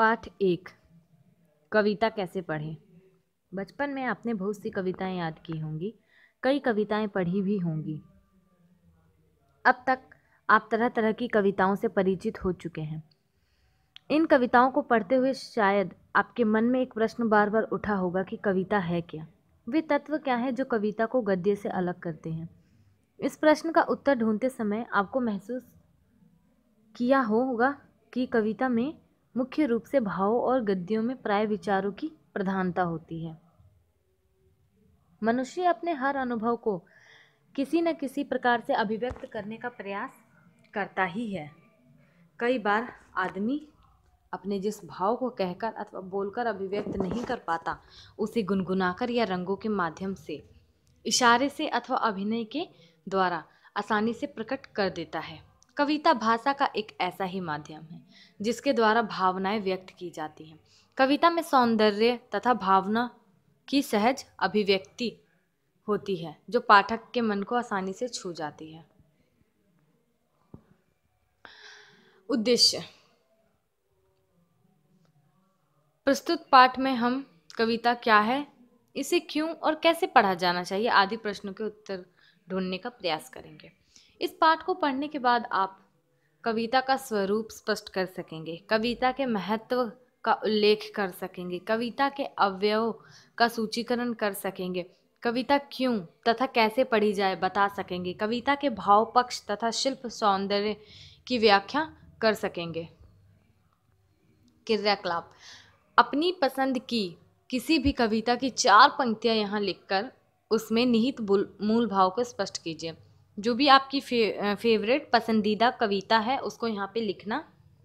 पाठ एक कविता कैसे पढ़ें बचपन में आपने बहुत सी कविताएं याद की होंगी कई कविताएं पढ़ी भी होंगी अब तक आप तरह तरह की कविताओं से परिचित हो चुके हैं इन कविताओं को पढ़ते हुए शायद आपके मन में एक प्रश्न बार बार उठा होगा कि कविता है क्या वे तत्व क्या है जो कविता को गद्य से अलग करते हैं इस प्रश्न का उत्तर ढूंढते समय आपको महसूस किया होगा कि कविता में मुख्य रूप से भावों और गद्यों में प्राय विचारों की प्रधानता होती है मनुष्य अपने हर अनुभव को किसी न किसी प्रकार से अभिव्यक्त करने का प्रयास करता ही है कई बार आदमी अपने जिस भाव को कहकर अथवा बोलकर अभिव्यक्त नहीं कर पाता उसे गुनगुनाकर या रंगों के माध्यम से इशारे से अथवा अभिनय के द्वारा आसानी से प्रकट कर देता है कविता भाषा का एक ऐसा ही माध्यम है जिसके द्वारा भावनाएं व्यक्त की जाती हैं कविता में सौंदर्य तथा भावना की सहज अभिव्यक्ति होती है जो पाठक के मन को आसानी से छू जाती है उद्देश्य प्रस्तुत पाठ में हम कविता क्या है इसे क्यों और कैसे पढ़ा जाना चाहिए आदि प्रश्नों के उत्तर ढूंढने का प्रयास करेंगे इस पाठ को पढ़ने के बाद आप कविता का स्वरूप स्पष्ट कर सकेंगे कविता के महत्व का उल्लेख कर सकेंगे कविता के अवयव का सूचीकरण कर सकेंगे कविता क्यों तथा कैसे पढ़ी जाए बता सकेंगे कविता के भाव पक्ष तथा शिल्प सौंदर्य की व्याख्या कर सकेंगे क्रियाकलाप अपनी पसंद की किसी भी कविता की चार पंक्तियां यहाँ लिखकर उसमें निहित मूल भाव को स्पष्ट कीजिए जो भी आपकी फे, फेवरेट पसंदीदा कविता है उसको यहाँ पे लिखना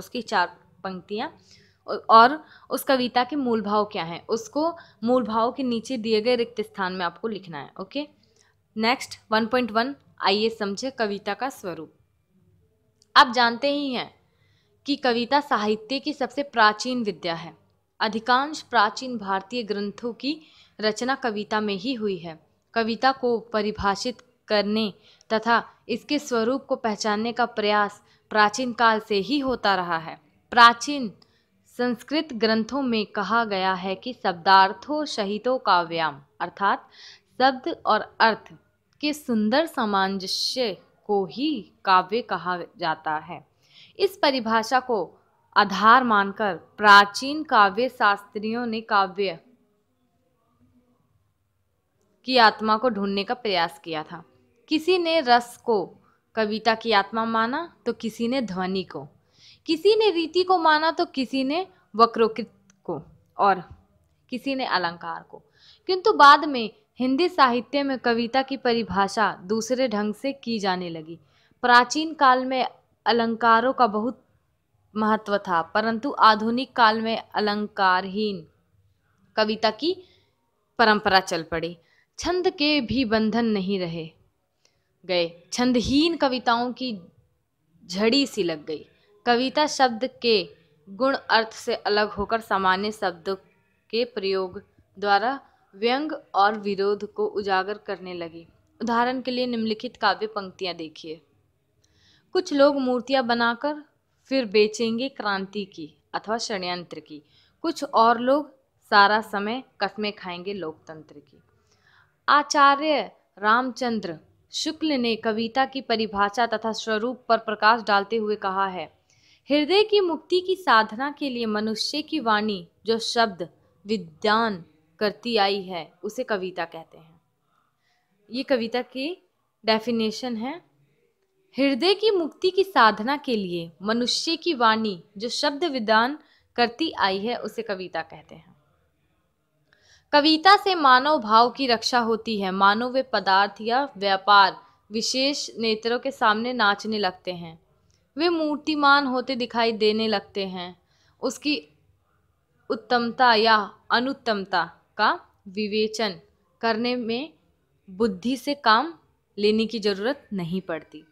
उसकी चार पंक्तियाँ और उस कविता के मूल भाव क्या हैं उसको मूल भाव के नीचे दिए गए रिक्त स्थान में आपको लिखना है okay next one point one आइए समझे कविता का स्वरूप आप जानते ही हैं कि कविता साहित्य की सबसे प्राचीन विद्या है अधिकांश प्राचीन भारतीय ग्रंथों की रचना कविता में ही हुई है कविता को परिभाषित करने तथा इसके स्वरूप को पहचानने का प्रयास प्राचीन काल से ही होता रहा है प्राचीन संस्कृत ग्रंथों में कहा गया है कि शब्दार्थों शहीदों का व्यायाम अर्थात शब्द और अर्थ के सुंदर सामंजस्य को ही काव्य कहा जाता है इस परिभाषा को आधार मानकर प्राचीन काव्य शास्त्रियों ने काव्य की आत्मा को ढूंढने का प्रयास किया था किसी ने रस को कविता की आत्मा माना तो किसी ने ध्वनि को किसी ने रीति को माना तो किसी ने वक्रोकृत को और किसी ने अलंकार को किंतु बाद में हिंदी साहित्य में कविता की परिभाषा दूसरे ढंग से की जाने लगी प्राचीन काल में अलंकारों का बहुत महत्व था परंतु आधुनिक काल में अलंकारहीन कविता की परंपरा चल पड़ी छंद के भी बंधन नहीं रहे गए छंदहीन कविताओं की झड़ी सी लग गई कविता शब्द के गुण अर्थ से अलग होकर सामान्य शब्द के प्रयोग द्वारा व्यंग और विरोध को उजागर करने लगी उदाहरण के लिए निम्नलिखित काव्य पंक्तियां देखिए कुछ लोग मूर्तियां बनाकर फिर बेचेंगे क्रांति की अथवा षड्यंत्र की कुछ और लोग सारा समय कसमें खाएंगे लोकतंत्र की आचार्य रामचंद्र शुक्ल ने कविता की परिभाषा तथा स्वरूप पर प्रकाश डालते हुए कहा है हृदय की मुक्ति की साधना के लिए मनुष्य की वाणी जो शब्द विद्यान करती आई है उसे कविता कहते हैं ये कविता की डेफिनेशन है हृदय की मुक्ति की साधना के लिए मनुष्य की वाणी जो शब्द विदान करती आई है उसे कविता कहते हैं कविता से मानव भाव की रक्षा होती है मानव वे पदार्थ या व्यापार विशेष नेत्रों के सामने नाचने लगते हैं वे मूर्तिमान होते दिखाई देने लगते हैं उसकी उत्तमता या अनुत्तमता का विवेचन करने में बुद्धि से काम लेने की जरूरत नहीं पड़ती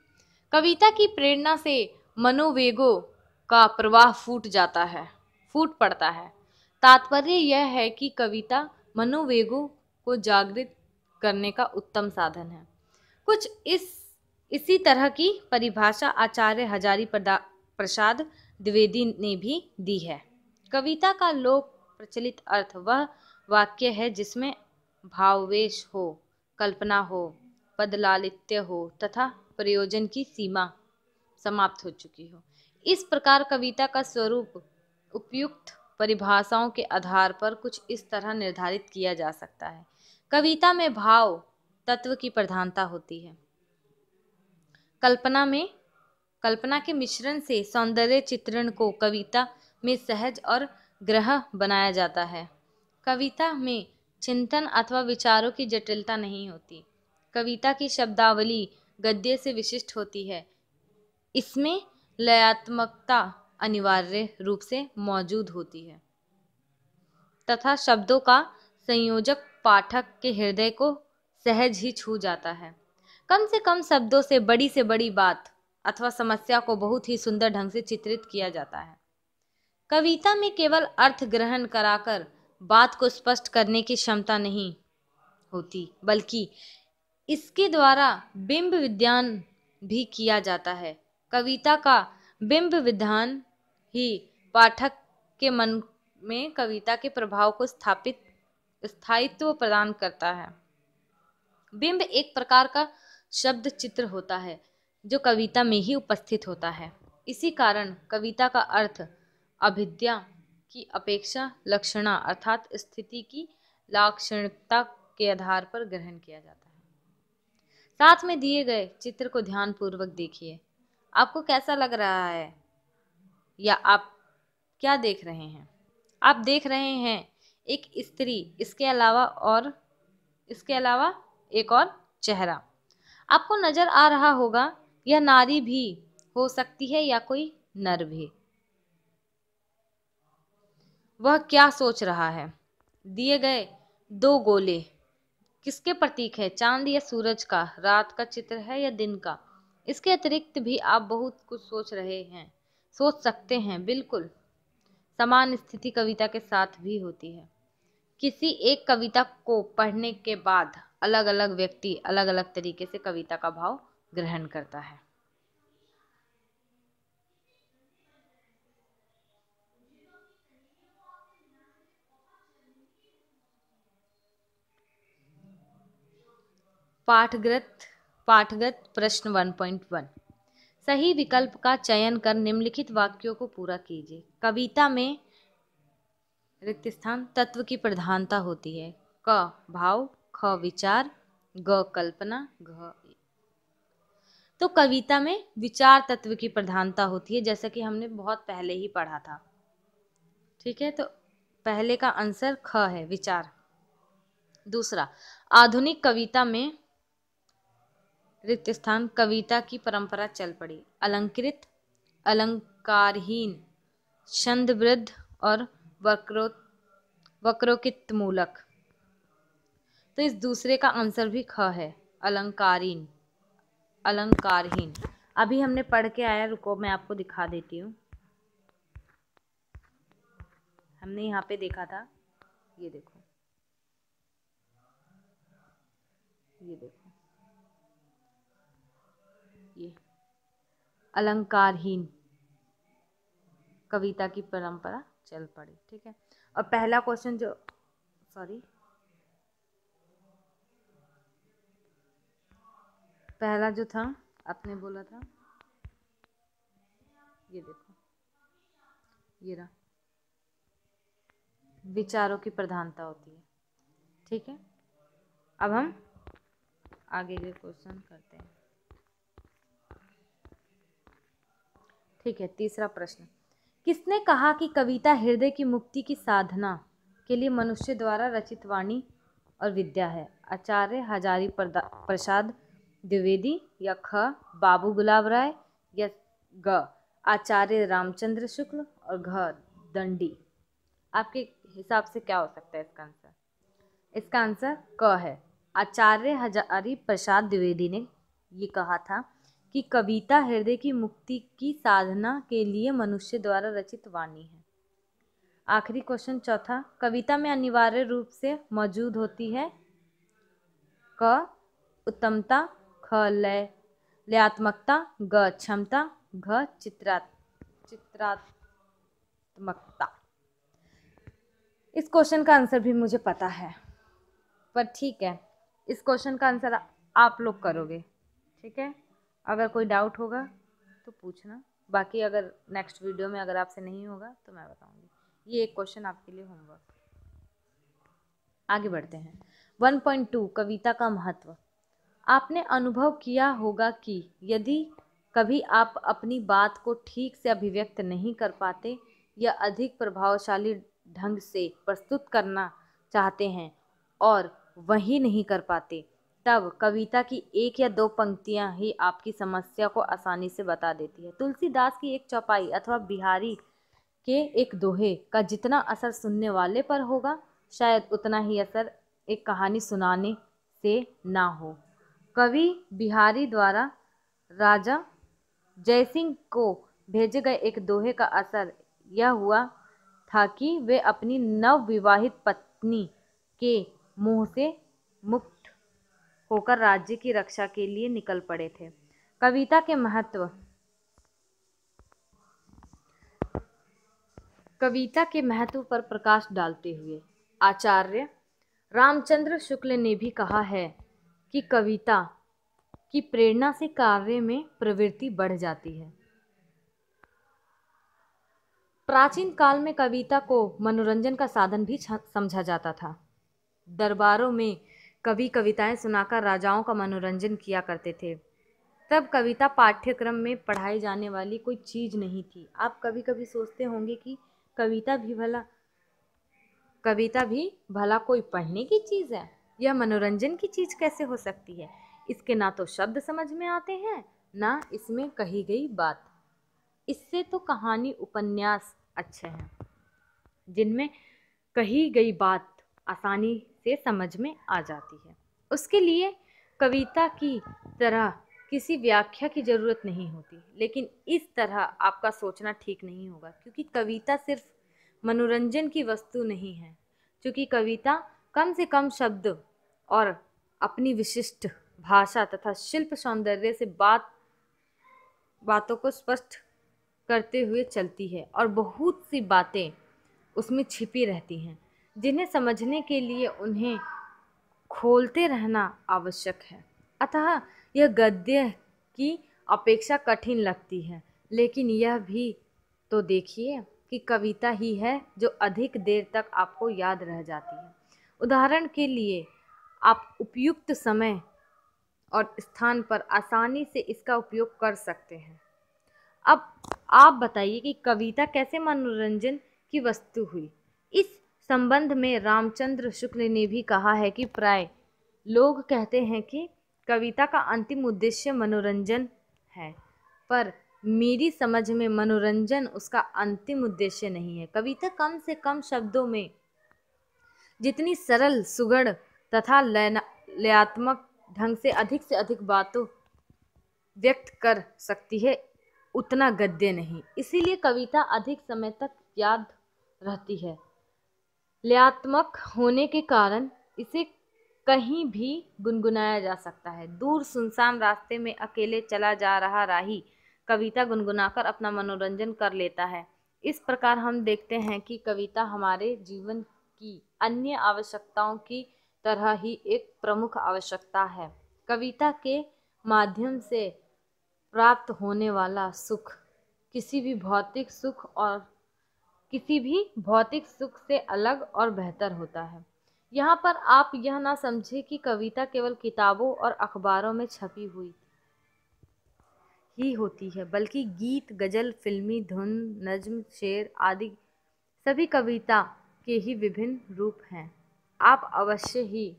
कविता की प्रेरणा से मनोवेगों का प्रवाह फूट जाता है फूट पड़ता है तात्पर्य यह है कि कविता मनोवेगों को जागृत करने का उत्तम साधन है कुछ इस इसी तरह की परिभाषा आचार्य हजारी प्रसाद द्विवेदी ने भी दी है कविता का लोक प्रचलित अर्थ वह वाक्य है जिसमें भाववेश हो कल्पना हो पदलालित्य हो तथा प्रयोजन की सीमा समाप्त हो चुकी हो इस प्रकार कविता का स्वरूप उपयुक्त परिभाषाओं के आधार पर कुछ इस तरह निर्धारित किया जा सकता है कविता में भाव तत्व की प्रधानता होती है कल्पना में कल्पना के मिश्रण से सौंदर्य चित्रण को कविता में सहज और ग्रह बनाया जाता है कविता में चिंतन अथवा विचारों की जटिलता नहीं होती कविता की शब्दावली गद्य से विशिष्ट होती है इसमें लयात्मकता अनिवार्य रूप से मौजूद होती है तथा शब्दों का संयोजक पाठक के हृदय को सहज ही छू जाता है कम से कम शब्दों से बड़ी से बड़ी बात अथवा समस्या को बहुत ही सुंदर ढंग से चित्रित किया जाता है कविता में केवल अर्थ ग्रहण कराकर बात को स्पष्ट करने की क्षमता नहीं होती बल्कि इसके द्वारा बिंब विज्ञान भी किया जाता है कविता का बिंब विधान ही पाठक के मन में कविता के प्रभाव को स्थापित स्थायित्व प्रदान करता है बिंब एक प्रकार का शब्द चित्र होता है जो कविता में ही उपस्थित होता है इसी कारण कविता का अर्थ अभिद्या की अपेक्षा लक्षणा अर्थात स्थिति की लाक्षणिकता के आधार पर ग्रहण किया जाता है साथ में दिए गए चित्र को ध्यानपूर्वक देखिए आपको कैसा लग रहा है या आप क्या देख रहे हैं आप देख रहे हैं एक स्त्री इसके अलावा और इसके अलावा एक और चेहरा आपको नज़र आ रहा होगा यह नारी भी हो सकती है या कोई नर भी वह क्या सोच रहा है दिए गए दो गोले किसके प्रतीक है चांद या सूरज का रात का चित्र है या दिन का इसके अतिरिक्त भी आप बहुत कुछ सोच रहे हैं सोच सकते हैं बिल्कुल समान स्थिति कविता के साथ भी होती है किसी एक कविता को पढ़ने के बाद अलग अलग व्यक्ति अलग अलग तरीके से कविता का भाव ग्रहण करता है पाठग्रत पाठगत प्रश्न 1.1 सही विकल्प का चयन कर निम्नलिखित वाक्यों को पूरा कीजिए कविता में रिक्त स्थान तत्व की प्रधानता होती है क भाव ख विचार ग कल्पना घ तो कविता में विचार तत्व की प्रधानता होती है जैसा कि हमने बहुत पहले ही पढ़ा था ठीक है तो पहले का आंसर ख है विचार दूसरा आधुनिक कविता में रिक्त स्थान कविता की परंपरा चल पड़ी अलंकृत अलंकारहीन छंदवृद्ध और वक्रो मूलक तो इस दूसरे का आंसर भी ख है अलंकारीन अलंकारहीन अभी हमने पढ़ के आया रुको मैं आपको दिखा देती हूँ हमने यहाँ पे देखा था ये देखो ये देखो ये अलंकारहीन कविता की परंपरा चल पड़ी ठीक है और पहला क्वेश्चन जो सॉरी पहला जो था आपने बोला था ये देखो ये रहा विचारों की प्रधानता होती है ठीक है अब हम आगे के क्वेश्चन करते हैं ठीक है तीसरा प्रश्न किसने कहा कि कविता हृदय की मुक्ति की साधना के लिए मनुष्य द्वारा रचित वाणी और विद्या है आचार्य हजारी प्रसाद द्विवेदी या ख बाबू गुलाब राय या ग आचार्य रामचंद्र शुक्ल और घ दंडी आपके हिसाब से क्या हो सकता है इसका आंसर इसका आंसर क है आचार्य हजारी प्रसाद द्विवेदी ने ये कहा था कि कविता हृदय की मुक्ति की साधना के लिए मनुष्य द्वारा रचित वाणी है आखिरी क्वेश्चन चौथा कविता में अनिवार्य रूप से मौजूद होती है क उत्तमता ख लय लयात्मकता ग क्षमता घ चित्रा चित्रात्मकता इस क्वेश्चन का आंसर भी मुझे पता है पर ठीक है इस क्वेश्चन का आंसर आप लोग करोगे ठीक है अगर कोई डाउट होगा तो पूछना बाकी अगर नेक्स्ट वीडियो में अगर आपसे नहीं होगा तो मैं बताऊंगी ये एक क्वेश्चन आपके लिए होमवर्क आगे बढ़ते हैं 1.2 कविता का महत्व आपने अनुभव किया होगा कि यदि कभी आप अपनी बात को ठीक से अभिव्यक्त नहीं कर पाते या अधिक प्रभावशाली ढंग से प्रस्तुत करना चाहते हैं और वही नहीं कर पाते तब कविता की एक या दो पंक्तियाँ ही आपकी समस्या को आसानी से बता देती है तुलसीदास की एक चौपाई अथवा बिहारी के एक दोहे का जितना असर सुनने वाले पर होगा शायद उतना ही असर एक कहानी सुनाने से ना हो कवि बिहारी द्वारा राजा जयसिंह को भेजे गए एक दोहे का असर यह हुआ था कि वे अपनी नवविवाहित पत्नी के मुंह से मुक्त होकर राज्य की रक्षा के लिए निकल पड़े थे कविता के महत्व कविता के महत्व पर प्रकाश डालते हुए आचार्य रामचंद्र शुक्ल ने भी कहा है कि कविता की प्रेरणा से कार्य में प्रवृत्ति बढ़ जाती है प्राचीन काल में कविता को मनोरंजन का साधन भी समझा जाता था दरबारों में कवि कविताएं सुनाकर राजाओं का मनोरंजन किया करते थे तब कविता पाठ्यक्रम में पढ़ाई जाने वाली कोई चीज़ नहीं थी आप कभी कभी सोचते होंगे कि कविता भी भला कविता भी भला कोई पढ़ने की चीज़ है यह मनोरंजन की चीज़ कैसे हो सकती है इसके ना तो शब्द समझ में आते हैं ना इसमें कही गई बात इससे तो कहानी उपन्यास अच्छे हैं जिनमें कही गई बात आसानी से समझ में आ जाती है उसके लिए कविता की तरह किसी व्याख्या की ज़रूरत नहीं होती लेकिन इस तरह आपका सोचना ठीक नहीं होगा क्योंकि कविता सिर्फ मनोरंजन की वस्तु नहीं है क्योंकि कविता कम से कम शब्द और अपनी विशिष्ट भाषा तथा शिल्प सौंदर्य से बात बातों को स्पष्ट करते हुए चलती है और बहुत सी बातें उसमें छिपी रहती हैं जिन्हें समझने के लिए उन्हें खोलते रहना आवश्यक है अतः यह गद्य की अपेक्षा कठिन लगती है लेकिन यह भी तो देखिए कि कविता ही है जो अधिक देर तक आपको याद रह जाती है उदाहरण के लिए आप उपयुक्त समय और स्थान पर आसानी से इसका उपयोग कर सकते हैं अब आप बताइए कि कविता कैसे मनोरंजन की वस्तु हुई इस संबंध में रामचंद्र शुक्ल ने भी कहा है कि प्राय लोग कहते हैं कि कविता का अंतिम उद्देश्य मनोरंजन है पर मेरी समझ में मनोरंजन उसका अंतिम उद्देश्य नहीं है कविता कम से कम शब्दों में जितनी सरल सुगढ़ तथा लयात्मक ढंग से अधिक से अधिक बातों व्यक्त कर सकती है उतना गद्य नहीं इसीलिए कविता अधिक समय तक याद रहती है लयात्मक होने के कारण इसे कहीं भी गुनगुनाया जा सकता है दूर सुनसान रास्ते में अकेले चला जा रहा राही कविता गुनगुनाकर अपना मनोरंजन कर लेता है इस प्रकार हम देखते हैं कि कविता हमारे जीवन की अन्य आवश्यकताओं की तरह ही एक प्रमुख आवश्यकता है कविता के माध्यम से प्राप्त होने वाला सुख किसी भी भौतिक सुख और किसी भी भौतिक सुख से अलग और बेहतर होता है यहाँ पर आप यह ना समझे कि कविता केवल किताबों और अखबारों में छपी हुई ही होती है बल्कि गीत गज़ल फिल्मी धुन नज्म शेर आदि सभी कविता के ही विभिन्न रूप हैं आप अवश्य ही